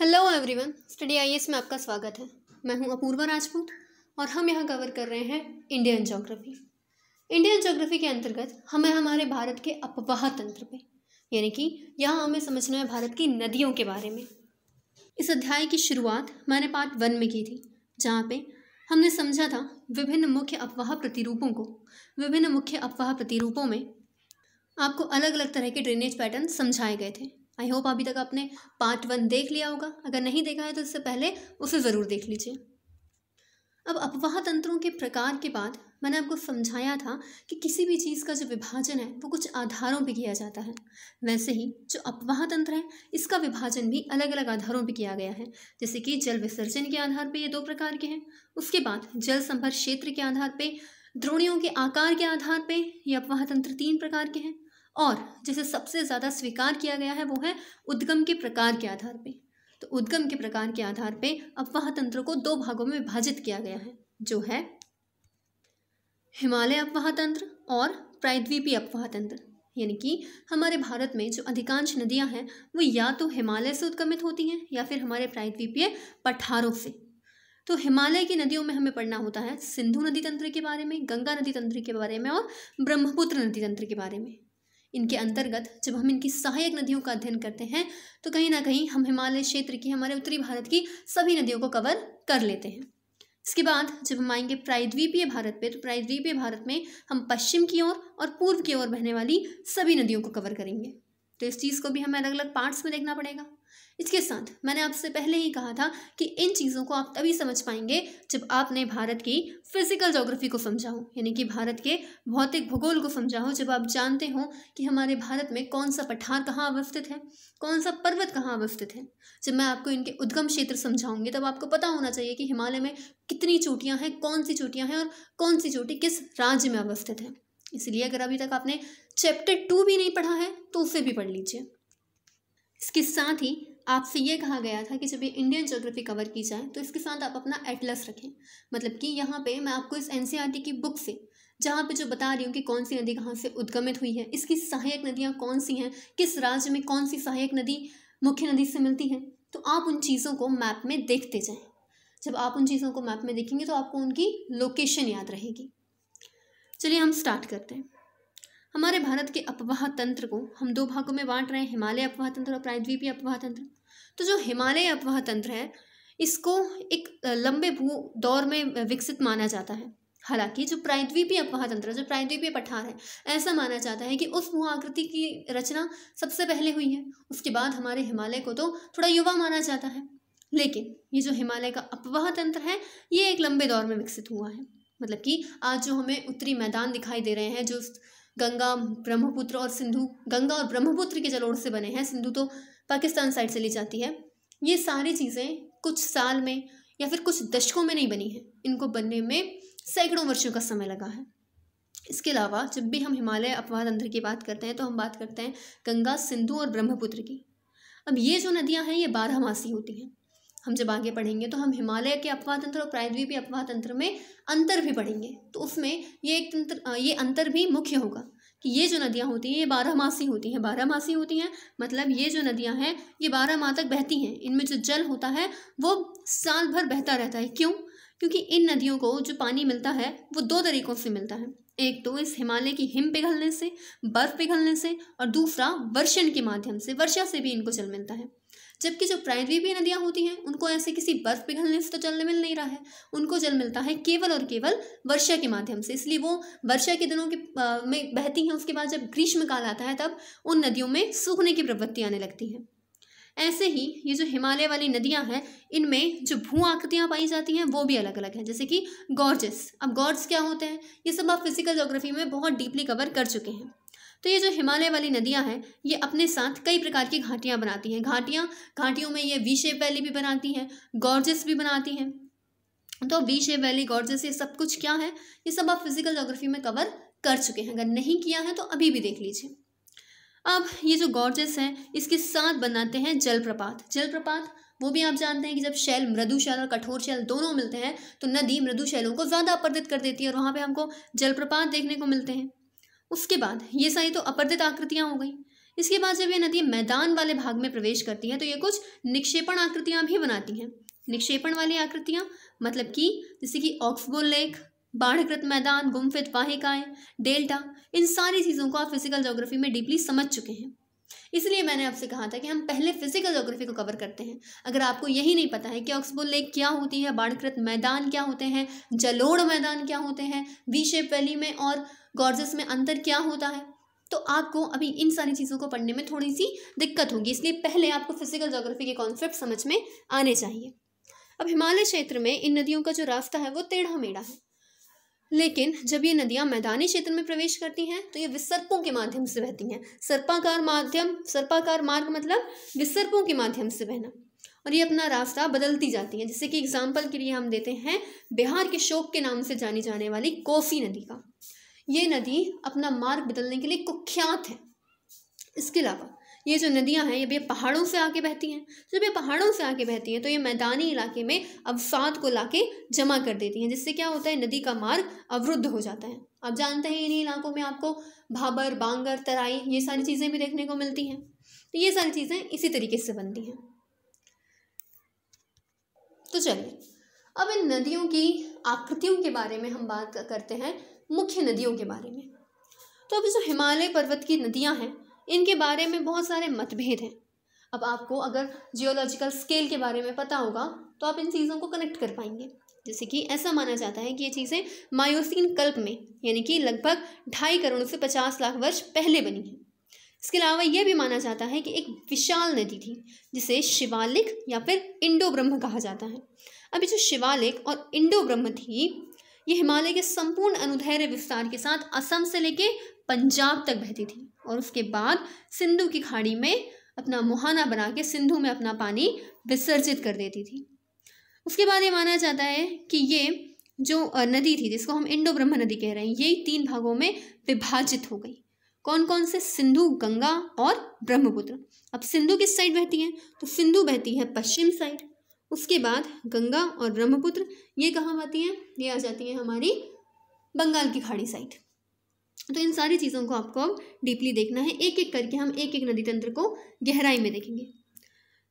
hello everyone study आई में आपका स्वागत है मैं हूं अपूर्वा राजपूत और हम यहां कवर कर रहे हैं इंडियन जोग्राफी इंडियन जोग्राफी के अंतर्गत हमें हमारे भारत के अपवाह तंत्र पे यानी कि यहाँ हमें समझना है भारत की नदियों के बारे में इस अध्याय की शुरुआत मैंने पार्ट वन में की थी जहाँ पे हमने समझा था विभिन्न मुख्य अपवाह प्रतिरूपों को विभिन्न मुख्य अपवाह प्रतिरूपों में आपको अलग अलग तरह के ड्रेनेज पैटर्न समझाए गए थे आई होप अभी तक आपने पार्ट वन देख लिया होगा अगर नहीं देखा है तो इससे पहले उसे ज़रूर देख लीजिए अब अपवाह तंत्रों के प्रकार के बाद मैंने आपको समझाया था कि किसी भी चीज़ का जो विभाजन है वो कुछ आधारों पर किया जाता है वैसे ही जो अपवाह तंत्र है इसका विभाजन भी अलग अलग आधारों पर किया गया है जैसे कि जल विसर्जन के आधार पर ये दो प्रकार के हैं उसके बाद जल संभर क्षेत्र के आधार पर द्रोणियों के आकार के आधार पर ये अपवाह तंत्र तीन प्रकार के हैं और जिसे सबसे ज़्यादा स्वीकार किया गया है वो है उद्गम के प्रकार के आधार पे तो उद्गम के प्रकार के आधार पे अपवाह तंत्र को दो भागों में विभाजित किया गया है जो है हिमालय अपवाह तंत्र और प्रायद्वीपीय अपवाह तंत्र यानी कि हमारे भारत में जो अधिकांश नदियां हैं वो या तो हिमालय से उद्गमित होती हैं या फिर हमारे प्रायद्वीपीय पठारों से तो हिमालय की नदियों में हमें पढ़ना होता है सिंधु नदी तंत्र के बारे में गंगा नदी तंत्र के बारे में और ब्रह्मपुत्र नदी तंत्र के बारे में इनके अंतर्गत जब हम इनकी सहायक नदियों का अध्ययन करते हैं तो कहीं ना कहीं हम हिमालय क्षेत्र की हमारे उत्तरी भारत की सभी नदियों को कवर कर लेते हैं इसके बाद जब हम आएंगे प्रायद्वीपीय भारत पे तो प्रायद्वीपीय भारत में हम पश्चिम की ओर और, और पूर्व की ओर बहने वाली सभी नदियों को कवर करेंगे तो इस चीज़ को भी हमें अलग अलग पार्ट्स में देखना पड़ेगा इसके साथ मैंने आपसे पहले ही कहा था कि इन चीज़ों को आप तभी समझ पाएंगे जब आपने भारत की फिजिकल जोग्राफी को समझा हो यानी कि भारत के भौतिक भूगोल को समझा हो जब आप जानते हो कि हमारे भारत में कौन सा पठार कहाँ अवस्थित है कौन सा पर्वत कहाँ अवस्थित है जब मैं आपको इनके उद्गम क्षेत्र समझाऊंगी तब आपको पता होना चाहिए कि हिमालय में कितनी चोटियाँ हैं कौन सी चोटियाँ हैं और कौन सी चोटी किस राज्य में अवस्थित है इसलिए अगर अभी तक आपने चैप्टर टू भी नहीं पढ़ा है तो उसे भी पढ़ लीजिए इसके साथ ही आपसे ये कहा गया था कि जब ये इंडियन जोग्राफी कवर की जाए तो इसके साथ आप अपना एटलस रखें मतलब कि यहाँ पे मैं आपको इस एन e की बुक से जहाँ पे जो बता रही हूँ कि कौन सी नदी कहाँ से उद्गमित हुई है इसकी सहायक नदियाँ कौन सी हैं किस राज्य में कौन सी सहायक नदी मुख्य नदी से मिलती है तो आप उन चीज़ों को मैप में देखते जाएँ जब आप उन चीज़ों को मैप में देखेंगे तो आपको उनकी लोकेशन याद रहेगी चलिए हम स्टार्ट करते हैं हमारे भारत के अपवाह तंत्र को हम दो भागों में बांट रहे हैं हिमालय अपवाह तंत्र और प्रायद्वीपीय अपवाह तंत्र तो जो हिमालय अपवाह तंत्र है इसको एक लंबे भू दौर में विकसित माना जाता है हालांकि जो प्रायद्वीपीय अपवाह तंत्र जो प्रायद्वीपीय पठार है ऐसा माना जाता है कि उस भू आकृति की रचना सबसे पहले हुई है उसके बाद हमारे हिमालय को तो थोड़ा युवा माना जाता है लेकिन ये जो हिमालय का अपवाह तंत्र है ये एक लंबे दौर में विकसित हुआ है मतलब कि आज जो हमें उत्तरी मैदान दिखाई दे रहे हैं जो गंगा ब्रह्मपुत्र और सिंधु गंगा और ब्रह्मपुत्र के जलोड़ से बने हैं सिंधु तो पाकिस्तान साइड से ली जाती है ये सारी चीज़ें कुछ साल में या फिर कुछ दशकों में नहीं बनी हैं इनको बनने में सैकड़ों वर्षों का समय लगा है इसके अलावा जब भी हम हिमालय अपवाद अंतर की बात करते हैं तो हम बात करते हैं गंगा सिंधु और ब्रह्मपुत्र की अब ये जो नदियाँ हैं ये बारह मासी होती हैं हम जब आगे पढ़ेंगे तो हम हिमालय के अपवाद तंत्र और प्रायद्वीपीय अपवाद तंत्र में अंतर भी पढ़ेंगे तो उसमें ये एक तंत्र ये अंतर भी मुख्य होगा कि ये जो नदियाँ होती हैं ये बारह मासी होती हैं बारह मासी होती हैं मतलब ये जो नदियाँ हैं ये बारह माह तक बहती हैं इनमें जो जल होता है वो साल भर बहता रहता है क्यों क्योंकि इन नदियों को जो पानी मिलता है वो दो तरीक़ों से मिलता है एक तो इस हिमालय की हिम पिघलने से बर्फ़ पिघलने से और दूसरा वर्षण के माध्यम से वर्षा से भी इनको जल मिलता है जबकि जो भी नदियाँ होती हैं उनको ऐसे किसी बर्फ पिघलने से तो जल मिल नहीं रहा है उनको जल मिलता है केवल और केवल वर्षा के माध्यम से इसलिए वो वर्षा के दिनों के में बहती हैं उसके बाद जब ग्रीष्मकाल आता है तब उन नदियों में सूखने की प्रवृत्ति आने लगती है ऐसे ही ये जो हिमालय वाली नदियाँ हैं इनमें जो भू आकृतियाँ पाई जाती हैं वो भी अलग अलग हैं जैसे कि गॉर्जेस अब गॉर्ड्स क्या होते हैं ये सब आप फिजिकल जोग्राफी में बहुत डीपली कवर कर चुके हैं तो ये जो हिमालय वाली नदियाँ हैं ये अपने साथ कई प्रकार की घाटियाँ बनाती हैं घाटियाँ घाटियों में ये वी शेप वैली भी बनाती हैं गॉर्जेस भी बनाती हैं तो वी शेप वैली गॉर्जेस ये सब कुछ क्या है ये सब आप फिजिकल जोग्राफी में कवर कर चुके हैं अगर नहीं किया है तो अभी भी देख लीजिए अब ये जो गॉर्जेस हैं इसके साथ बनाते हैं जलप्रपात जलप्रपात वो भी आप जानते हैं कि जब शैल मृदु शैल और कठोर शैल दोनों मिलते हैं तो नदी मृदु शैलों को ज़्यादा अपर्दित कर देती है और वहाँ पे हमको जलप्रपात देखने को मिलते हैं उसके बाद ये सारी तो अपर्दित आकृतियाँ हो गई इसके बाद जब ये नदी मैदान वाले भाग में प्रवेश करती है तो ये कुछ निक्षेपण आकृतियाँ भी बनाती हैं निक्षेपण वाली आकृतियाँ मतलब कि जैसे कि ऑक्सबो लेक बाढ़कृत मैदान गुमफित वाहिकाएँ डेल्टा इन सारी चीज़ों को आप फिजिकल जोग्राफी में डीपली समझ चुके हैं इसलिए मैंने आपसे कहा था कि हम पहले फिजिकल जोग्राफी को कवर करते हैं अगर आपको यही नहीं पता है कि ऑक्सबुल लेक क्या होती है बाणकृत मैदान क्या होते हैं जलोड़ मैदान क्या होते हैं वी शेप वैली में और गॉर्जस में अंतर क्या होता है तो आपको अभी इन सारी चीज़ों को पढ़ने में थोड़ी सी दिक्कत होगी इसलिए पहले आपको फिजिकल जोग्राफी के कॉन्सेप्ट समझ में आने चाहिए अब हिमालय क्षेत्र में इन नदियों का जो रास्ता है वो टेढ़ा मेढ़ा है लेकिन जब ये नदियाँ मैदानी क्षेत्र में प्रवेश करती हैं तो ये विसर्पों के माध्यम से बहती हैं सर्पाकार माध्यम सर्पाकार मार्ग मतलब विसर्पों के माध्यम से बहना और ये अपना रास्ता बदलती जाती है जैसे कि एग्जाम्पल के लिए हम देते हैं बिहार के शोक के नाम से जानी जाने वाली कोसी नदी का ये नदी अपना मार्ग बदलने के लिए कुख्यात है इसके अलावा ये जो नदियाँ हैं ये भी पहाड़ों से आके बहती हैं जब तो ये पहाड़ों से आके बहती हैं तो ये मैदानी इलाके में अवसाद को लाके जमा कर देती हैं जिससे क्या होता है नदी का मार्ग अवरुद्ध हो जाता है आप जानते हैं इन्हीं इलाकों में आपको भाबर बांगर तराई ये सारी चीज़ें भी देखने को मिलती हैं तो ये सारी चीज़ें इसी तरीके से बनती हैं तो चलिए अब इन नदियों की आकृतियों के बारे में हम बात करते हैं मुख्य नदियों के बारे में तो अभी जो हिमालय पर्वत की नदियाँ हैं इनके बारे में बहुत सारे मतभेद हैं अब आपको अगर जियोलॉजिकल स्केल के बारे में पता होगा तो आप इन चीज़ों को कनेक्ट कर पाएंगे जैसे कि ऐसा माना जाता है कि ये चीज़ें मायोसिन कल्प में यानी कि लगभग ढाई करोड़ से पचास लाख वर्ष पहले बनी हैं इसके अलावा यह भी माना जाता है कि एक विशाल नदी थी जिसे शिवालिक या फिर इंडो ब्रह्म कहा जाता है अभी जो शिवालिक और इंडो ब्रह्म थी ये हिमालय के संपूर्ण अनुधैर्य विस्तार के साथ असम से लेके पंजाब तक बहती थी और उसके बाद सिंधु की खाड़ी में अपना मुहाना बना के सिंधु में अपना पानी विसर्जित कर देती थी उसके बाद ये माना जाता है कि ये जो नदी थी जिसको हम इंडो ब्रह्म नदी कह रहे हैं ये तीन भागों में विभाजित हो गई कौन कौन से सिंधु गंगा और ब्रह्मपुत्र अब सिंधु किस साइड बहती है तो सिंधु बहती है पश्चिम साइड उसके बाद गंगा और ब्रह्मपुत्र ये कहाँ आती हैं ये आ जाती हैं हमारी बंगाल की खाड़ी साइड तो इन सारी चीज़ों को आपको अब डीपली देखना है एक एक करके हम एक एक नदी तंत्र को गहराई में देखेंगे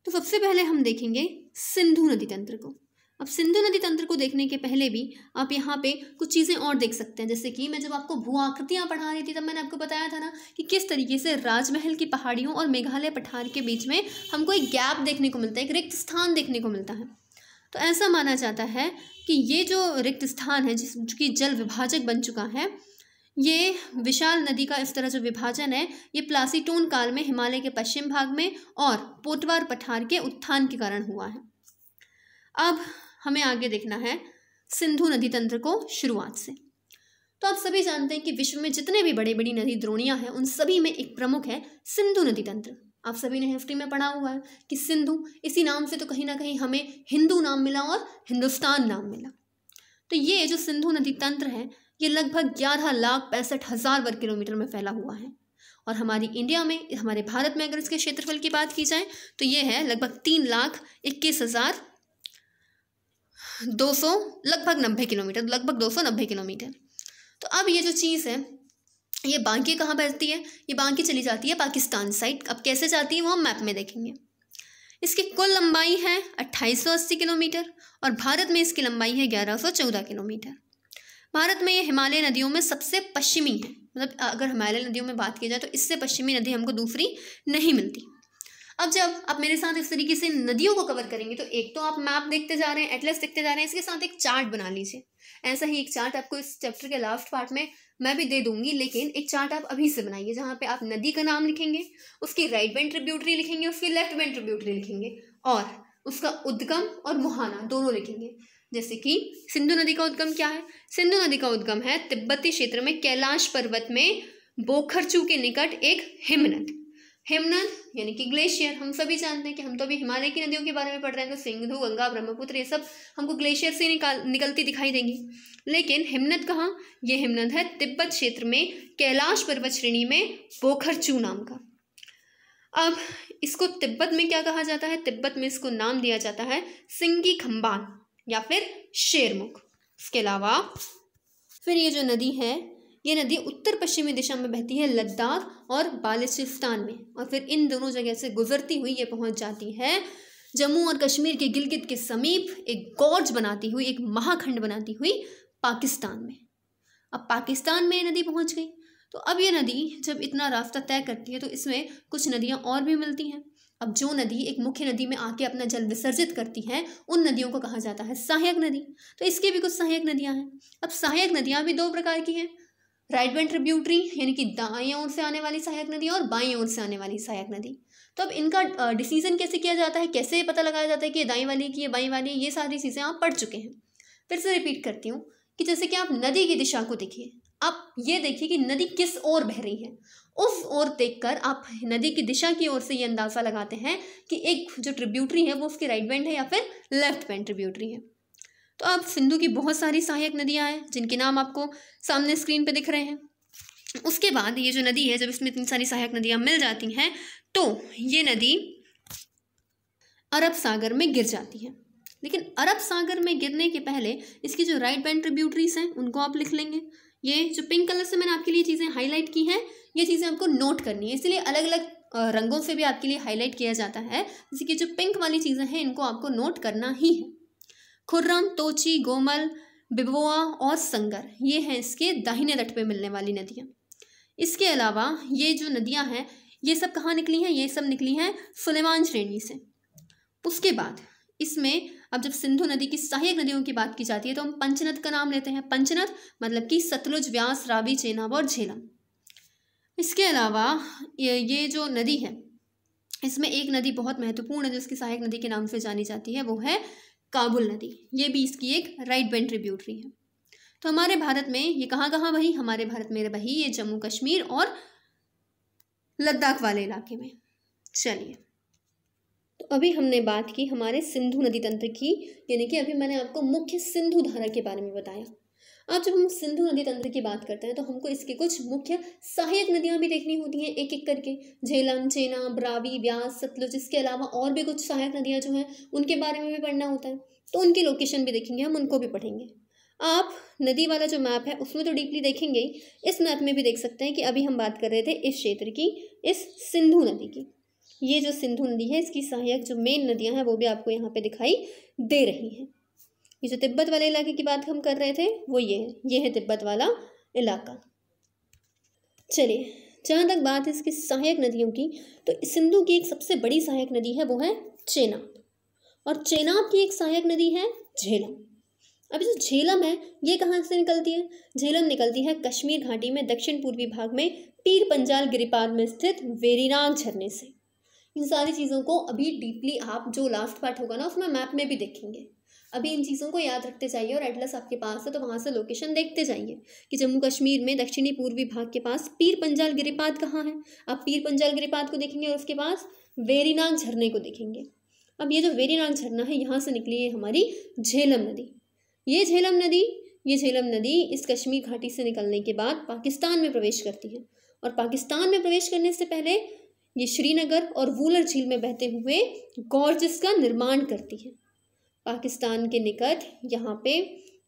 तो सबसे पहले हम देखेंगे सिंधु नदी तंत्र को अब सिंधु नदी तंत्र को देखने के पहले भी आप यहाँ पे कुछ चीज़ें और देख सकते हैं जैसे कि मैं जब आपको भू आकृतियाँ पढ़ा रही थी तब मैंने आपको बताया था ना कि किस तरीके से राजमहल की पहाड़ियों और मेघालय पठार के बीच में हमको एक गैप देखने को मिलता है एक रिक्त स्थान देखने को मिलता है तो ऐसा माना जाता है कि ये जो रिक्त स्थान है जिस कि जल विभाजक बन चुका है ये विशाल नदी का इस तरह जो विभाजन है ये प्लासीटोन काल में हिमालय के पश्चिम भाग में और पोटवार पठार के उत्थान के कारण हुआ है अब हमें आगे देखना है सिंधु नदी तंत्र को शुरुआत से तो आप सभी जानते हैं कि विश्व में जितने भी बड़े बड़ी नदी द्रोणियां हैं उन सभी में एक प्रमुख है सिंधु नदी तंत्र आप सभी ने हिस्ट्री में पढ़ा हुआ है कि सिंधु इसी नाम से तो कहीं ना कहीं हमें हिंदू नाम मिला और हिंदुस्तान नाम मिला तो ये जो सिंधु नदी तंत्र है ये लगभग ग्यारह लाख पैंसठ हज़ार वर्ग किलोमीटर में फैला हुआ है और हमारी इंडिया में हमारे भारत में अगर इसके क्षेत्रफल की बात की जाए तो ये है लगभग तीन लाख इक्कीस हज़ार दो सौ लगभग नब्बे किलोमीटर लगभग दो सौ नब्बे किलोमीटर तो अब ये जो चीज़ है ये बांकी कहाँ बैठती है ये बांकी चली जाती है पाकिस्तान साइड अब कैसे जाती है वो हम मैप में देखेंगे इसकी कुल लंबाई है अट्ठाईस किलोमीटर और भारत में इसकी लंबाई है ग्यारह किलोमीटर भारत में ये हिमालय नदियों में सबसे पश्चिमी है मतलब अगर हिमालय नदियों में बात की जाए तो इससे पश्चिमी नदी हमको दूसरी नहीं मिलती अब जब आप मेरे साथ इस तरीके से नदियों को कवर करेंगे तो एक तो आप मैप देखते जा रहे हैं एटलस देखते जा रहे हैं इसके साथ एक चार्ट बना लीजिए ऐसा ही एक चार्ट आपको इस चैप्टर के लास्ट पार्ट में मैं भी दे दूंगी लेकिन एक चार्ट आप अभी से बनाइए जहाँ पे आप नदी का नाम लिखेंगे उसकी राइट बैंड ट्रिब्यूटरी लिखेंगे उसकी लेफ्ट बैंड ट्रिब्यूटरी लिखेंगे और उसका उद्गम और मुहाना दोनों लिखेंगे जैसे कि सिंधु नदी का उद्गम क्या है सिंधु नदी का उद्गम है तिब्बती क्षेत्र में कैलाश पर्वत में बोखरचू के निकट एक हिमनद हिमनद यानी कि ग्लेशियर हम सभी जानते हैं कि हम तो अभी हिमालय की नदियों के बारे में पढ़ रहे हैं तो सिंधु गंगा ब्रह्मपुत्र ये सब हमको ग्लेशियर से निकाल निकलती दिखाई देंगी लेकिन हिमनद कहाँ ये हिमनद है तिब्बत क्षेत्र में कैलाश पर्वत श्रेणी में पोखरचू नाम का अब इसको तिब्बत में क्या कहा जाता है तिब्बत में इसको नाम दिया जाता है सिंगी खम्बान या फिर शेरमुख इसके अलावा फिर ये जो नदी है ये नदी उत्तर पश्चिमी दिशा में बहती है लद्दाख और बालिस्तान में और फिर इन दोनों जगह से गुजरती हुई ये पहुंच जाती है जम्मू और कश्मीर के गिलगित के समीप एक गौज बनाती हुई एक महाखंड बनाती हुई पाकिस्तान में अब पाकिस्तान में ये नदी पहुंच गई तो अब ये नदी जब इतना रास्ता तय करती है तो इसमें कुछ नदियाँ और भी मिलती हैं अब जो नदी एक मुख्य नदी में आके अपना जल विसर्जित करती हैं उन नदियों को कहा जाता है सहायक नदी तो इसकी भी कुछ सहायक नदियां हैं अब सहायक नदियां भी दो प्रकार की हैं राइट वेंट ट्रिब्यूटरी यानी कि दाएं ओर से आने वाली सहायक नदी और बाएं ओर से आने वाली सहायक नदी तो अब इनका डिसीजन कैसे किया जाता है कैसे पता लगाया जाता है कि ये दाएं वाली की ये बाई वाली ये सारी चीज़ें आप पढ़ चुके हैं फिर से रिपीट करती हूँ कि जैसे कि आप नदी की दिशा को देखिए आप ये देखिए कि नदी किस ओर बह रही है उस ओर देखकर आप नदी की दिशा की ओर से ये अंदाज़ा लगाते हैं कि एक जो ट्रिब्यूटरी है वो उसकी राइट बैंड है या फिर लेफ्ट बैंड ट्रिब्यूटरी है तो आप सिंधु की बहुत सारी सहायक नदियाँ हैं जिनके नाम आपको सामने स्क्रीन पे दिख रहे हैं उसके बाद ये जो नदी है जब इसमें इतनी सारी सहायक नदियाँ मिल जाती हैं तो ये नदी अरब सागर में गिर जाती है लेकिन अरब सागर में गिरने के पहले इसकी जो राइट बैंड ट्रिब्यूटरीज हैं उनको आप लिख लेंगे ये जो पिंक कलर से मैंने आपके लिए चीज़ें हाईलाइट की हैं ये चीज़ें आपको नोट करनी है इसलिए अलग अलग रंगों से भी आपके लिए हाईलाइट किया जाता है जैसे कि जो पिंक वाली चीज़ें हैं इनको आपको नोट करना ही है खुर्रम तोची गोमल बिबोआ और संगर ये हैं इसके दाहिने तट पे मिलने वाली नदियाँ इसके अलावा ये जो नदियाँ हैं ये सब कहाँ निकली हैं ये सब निकली हैं सुलेमान श्रेणी से उसके बाद इसमें अब जब सिंधु नदी की सहायक नदियों की बात की जाती है तो हम पंचनद का नाम लेते हैं पंचनद मतलब कि सतलुज व्यास रावी चेनाब और झेलम इसके अलावा ये, ये जो नदी है इसमें एक नदी बहुत महत्वपूर्ण है जो इसकी सहायक नदी के नाम से जानी जाती है वो है काबुल नदी ये भी इसकी एक राइट बैंड ट्रिब्यूटरी है तो हमारे भारत में ये कहाँ कहाँ बही हमारे भारत में बही ये जम्मू कश्मीर और लद्दाख वाले इलाके में चलिए तो अभी हमने बात की हमारे सिंधु नदी तंत्र की यानी कि अभी मैंने आपको मुख्य सिंधु धारा के बारे में बताया अब जब हम सिंधु नदी तंत्र की बात करते हैं तो हमको इसके कुछ मुख्य सहायक नदियाँ भी देखनी होती हैं एक एक करके झेलम चेना ब्रावी व्यास सतलुज इसके अलावा और भी कुछ सहायक नदियाँ जो हैं उनके बारे में भी पढ़ना होता है तो उनकी लोकेशन भी देखेंगे हम उनको भी पढ़ेंगे आप नदी वाला जो मैप है उसमें तो डीपली देखेंगे ही इस मैप में भी देख सकते हैं कि अभी हम बात कर रहे थे इस क्षेत्र की इस सिंधु नदी की ये जो सिंधु नदी है इसकी सहायक जो मेन नदियां हैं वो भी आपको यहाँ पे दिखाई दे रही हैं ये जो तिब्बत वाले इलाके की बात हम कर रहे थे वो ये है ये है तिब्बत वाला इलाका चलिए जहाँ तक बात है इसकी सहायक नदियों की तो सिंधु की एक सबसे बड़ी सहायक नदी है वो है चेनाब और चेनाब की एक सहायक नदी है झेलम अब जो झेलम है ये कहाँ से निकलती है झेलम निकलती है कश्मीर घाटी में दक्षिण पूर्वी भाग में पीर पंजाल गिरिपाद में स्थित वेरीनाग झरने से इन सारी चीज़ों को अभी डीपली आप जो लास्ट पार्ट होगा ना उसमें मैप में भी देखेंगे अभी इन चीज़ों को याद रखते जाइए और एटलस आपके पास है तो वहाँ से लोकेशन देखते जाइए कि जम्मू कश्मीर में दक्षिणी पूर्वी भाग के पास पीर पंजाल गिरिपात कहाँ है आप पीर पंजाल गिरिपात को देखेंगे और उसके पास वेरीनाग झरने को देखेंगे अब ये जो वेरीनाग झरना है यहाँ से निकली है हमारी झेलम नदी ये झेलम नदी ये झेलम नदी इस कश्मीर घाटी से निकलने के बाद पाकिस्तान में प्रवेश करती है और पाकिस्तान में प्रवेश करने से पहले ये श्रीनगर और वूलर झील में बहते हुए गॉर्जिस का निर्माण करती है पाकिस्तान के निकट यहाँ पे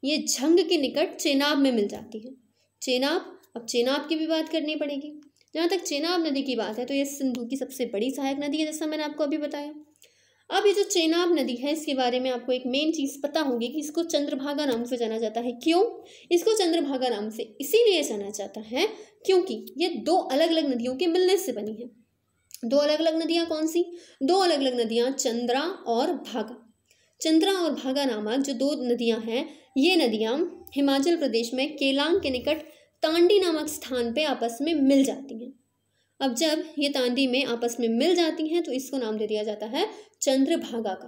ये झंग के निकट चेनाब में मिल जाती है चेनाब अब चेनाब की भी बात करनी पड़ेगी जहाँ तक चेनाब नदी की बात है तो ये सिंधु की सबसे बड़ी सहायक नदी है जैसा मैंने आपको अभी बताया अब ये जो चेनाब नदी है इसके बारे में आपको एक मेन चीज़ पता होगी कि इसको चंद्रभागा नाम से जाना जाता है क्यों इसको चंद्रभागा नाम से इसीलिए जाना जाता है क्योंकि ये दो अलग अलग नदियों के मिलने से बनी है दो अलग अलग नदियाँ कौन सी दो अलग अलग नदियाँ चंद्रा और भागा चंद्रा और भागा नामक जो दो नदियाँ हैं ये नदियाँ हिमाचल प्रदेश में केलांग के निकट तांडी नामक स्थान पे आपस में मिल जाती हैं अब जब ये तांडी में आपस में मिल जाती हैं तो इसको नाम दे दिया जाता है चंद्रभागा का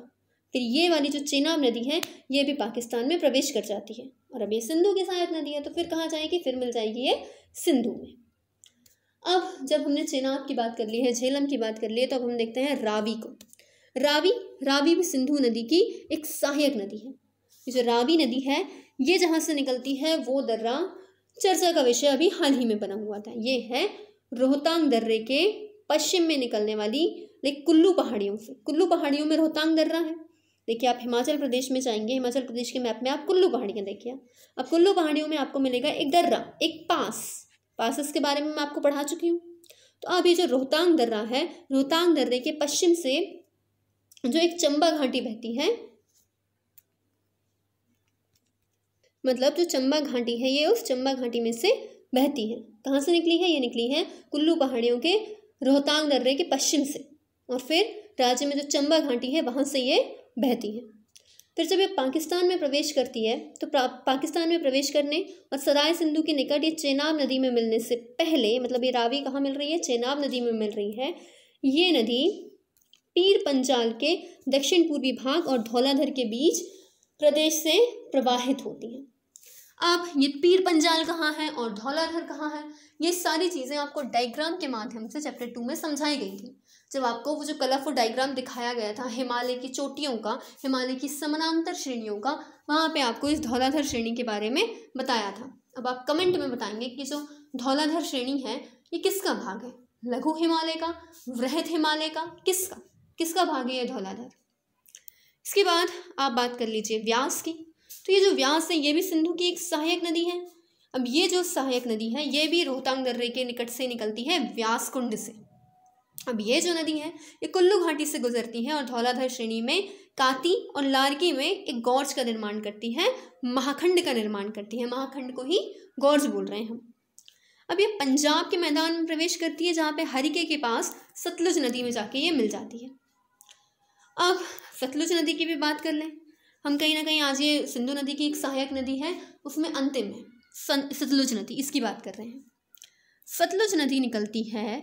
फिर ये वाली जो चेनाब नदी है ये भी पाकिस्तान में प्रवेश कर जाती है और अब ये सिंधु की सहायक नदी है तो फिर कहाँ जाएगी फिर मिल जाएगी ये सिंधु में अब जब हमने चेनाब की बात कर ली है झेलम की बात कर ली है तो अब हम देखते हैं रावी को रावी रावी भी सिंधु नदी की एक सहायक नदी है ये जो रावी नदी है ये जहाँ से निकलती है वो दर्रा चर्चा का विषय अभी हाल ही में बना हुआ था ये है रोहतांग दर्रे के पश्चिम में निकलने वाली लाइक कुल्लू पहाड़ियों से कुल्लू पहाड़ियों में रोहतांग दर्रा है देखिए आप हिमाचल प्रदेश में जाएंगे हिमाचल प्रदेश के मैप में आप कुल्लू पहाड़ियाँ देखिए अब कुल्लू पहाड़ियों में आपको मिलेगा एक दर्रा एक पास पासेस के बारे में मैं आपको पढ़ा चुकी हूँ तो अब ये जो रोहतांग दर्रा है रोहतांग दर्रे के पश्चिम से जो एक चंबा घाटी बहती है मतलब जो चंबा घाटी है ये उस चंबा घाटी में से बहती है कहाँ से निकली है ये निकली है कुल्लू पहाड़ियों के रोहतांग दर्रे के पश्चिम से और फिर राज्य में जो चंबा घाटी है वहाँ से ये बहती है फिर जब ये पाकिस्तान में प्रवेश करती है तो पाकिस्तान में प्रवेश करने और सराय सिंधु के निकट ये चेनाब नदी में मिलने से पहले मतलब ये रावी कहाँ मिल रही है चेनाब नदी में मिल रही है ये नदी पीर पंचाल के दक्षिण पूर्वी भाग और धौलाधर के बीच प्रदेश से प्रवाहित होती है अब ये पीर पंजाल कहाँ है और धौलाधर कहाँ है ये सारी चीज़ें आपको डायग्राम के माध्यम से चैप्टर टू में समझाई गई थी जब आपको वो जो कलरफुल डायग्राम दिखाया गया था हिमालय की चोटियों का हिमालय की समानांतर श्रेणियों का वहाँ पे आपको इस धौलाधर श्रेणी के बारे में बताया था अब आप कमेंट में बताएंगे कि जो धौलाधर श्रेणी है ये किसका भाग है लघु हिमालय का वृहद हिमालय का किसका किसका भाग है ये धौलाधर इसके बाद आप बात कर लीजिए व्यास की तो ये जो व्यास है ये भी सिंधु की एक सहायक नदी है अब ये जो सहायक नदी है ये भी रोहतांग दर्रे के निकट से निकलती है व्यास कुंड से अब ये जो नदी है ये कुल्लू घाटी से गुजरती है और धौलाधर श्रेणी में काती और लारकी में एक गौर्ज का निर्माण करती है महाखंड का निर्माण करती है महाखंड को ही गौर्ज बोल रहे हैं हम अब ये पंजाब के मैदान में प्रवेश करती है जहाँ पे हरिके के पास सतलुज नदी में जाके ये मिल जाती है अब सतलुज नदी की भी बात कर लें हम कहीं ना कहीं आज ये सिंधु नदी की एक सहायक नदी है उसमें अंतिम है सतलुज नदी इसकी बात कर रहे हैं सतलुज नदी निकलती है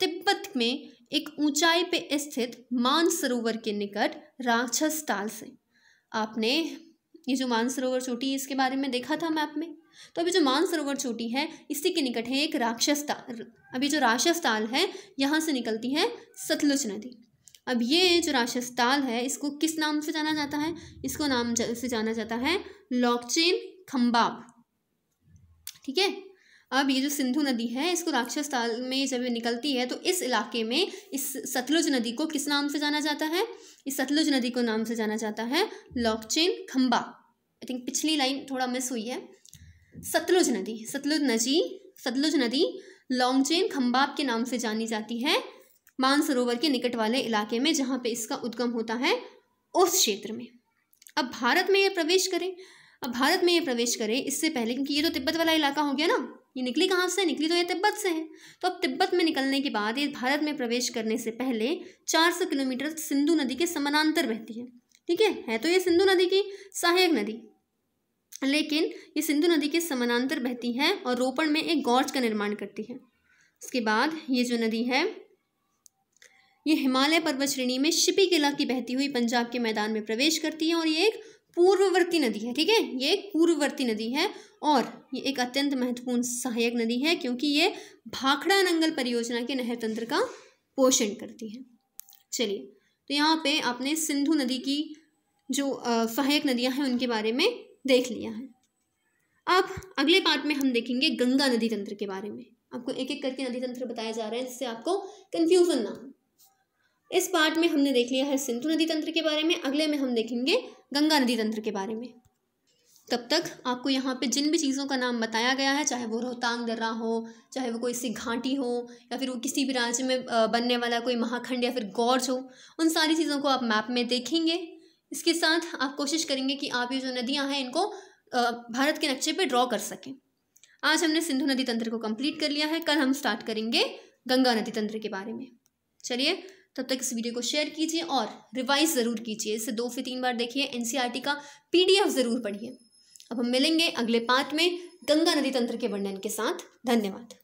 तिब्बत में एक ऊंचाई पे स्थित मानसरोवर के निकट राक्षस ताल से आपने ये जो मानसरोवर चोटी इसके बारे में देखा था मैप में तो अभी जो मानसरोवर चोटी है इसी के निकट है एक राक्षस ताल अभी जो राक्षस ताल है यहाँ से निकलती है सतलुज नदी अब ये जो राशस्ताल है इसको किस नाम से जाना जाता है इसको नाम से जाना जाता है लॉकचेन खम्बाब ठीक है अब ये जो सिंधु नदी है इसको राक्षस ताल में जब निकलती है तो इस इलाके में इस सतलुज नदी को किस नाम से जाना जाता है इस सतलुज नदी को नाम से जाना जाता है लॉकचेन खम्बा आई थिंक पिछली लाइन थोड़ा मिस हुई है सतलुज नदी सतलुज नदी सतलुज नदी लॉन्गचेन खम्बाब के नाम से जानी जाती है मानसरोवर के निकट वाले इलाके में जहाँ पे इसका उद्गम होता है उस क्षेत्र में अब भारत में ये प्रवेश करें अब भारत में ये प्रवेश करें इससे पहले क्योंकि ये तो तिब्बत वाला इलाका हो गया ना ये निकली कहाँ से निकली तो ये तिब्बत से है तो अब तिब्बत में निकलने के बाद ये भारत में प्रवेश करने से पहले 400 किलोमीटर सिंधु नदी के समानांतर बहती है ठीक है है तो ये सिंधु नदी की सहायक नदी लेकिन ये सिंधु नदी के समानांतर बहती है और रोपण में एक गौर्ज का निर्माण करती है उसके बाद ये जो नदी है ये हिमालय पर्वत श्रेणी में शिपी किला की बहती हुई पंजाब के मैदान में प्रवेश करती है और ये एक पूर्ववर्ती नदी है ठीक है ये एक पूर्ववर्ती नदी है और ये एक अत्यंत महत्वपूर्ण सहायक नदी है क्योंकि ये भाखड़ा नंगल परियोजना के नहर तंत्र का पोषण करती है चलिए तो यहाँ पे आपने सिंधु नदी की जो सहायक नदियाँ हैं उनके बारे में देख लिया है अब अगले पार्ट में हम देखेंगे गंगा नदी तंत्र के बारे में आपको एक एक करके नदी तंत्र बताया जा रहा है जिससे आपको कन्फ्यूज़न ना हो इस पार्ट में हमने देख लिया है सिंधु नदी तंत्र के बारे में अगले में हम देखेंगे गंगा नदी तंत्र के बारे में तब तक आपको यहाँ पे जिन भी चीज़ों का नाम बताया गया है चाहे वो रोहतांग दर्रा हो चाहे वो कोई सी घाटी हो या फिर वो किसी भी राज्य में बनने वाला कोई महाखंड या फिर गौरज हो उन सारी चीज़ों को आप मैप में देखेंगे इसके साथ आप कोशिश करेंगे कि आप ये जो नदियाँ हैं इनको भारत के नक्शे पर ड्रॉ कर सकें आज हमने सिंधु नदी तंत्र को कम्प्लीट कर लिया है कल हम स्टार्ट करेंगे गंगा नदी तंत्र के बारे में चलिए तब तक इस वीडियो को शेयर कीजिए और रिवाइज ज़रूर कीजिए इसे दो से तीन बार देखिए एनसीईआरटी का पीडीएफ ज़रूर पढ़िए अब हम मिलेंगे अगले पार्ट में गंगा नदी तंत्र के वर्णन के साथ धन्यवाद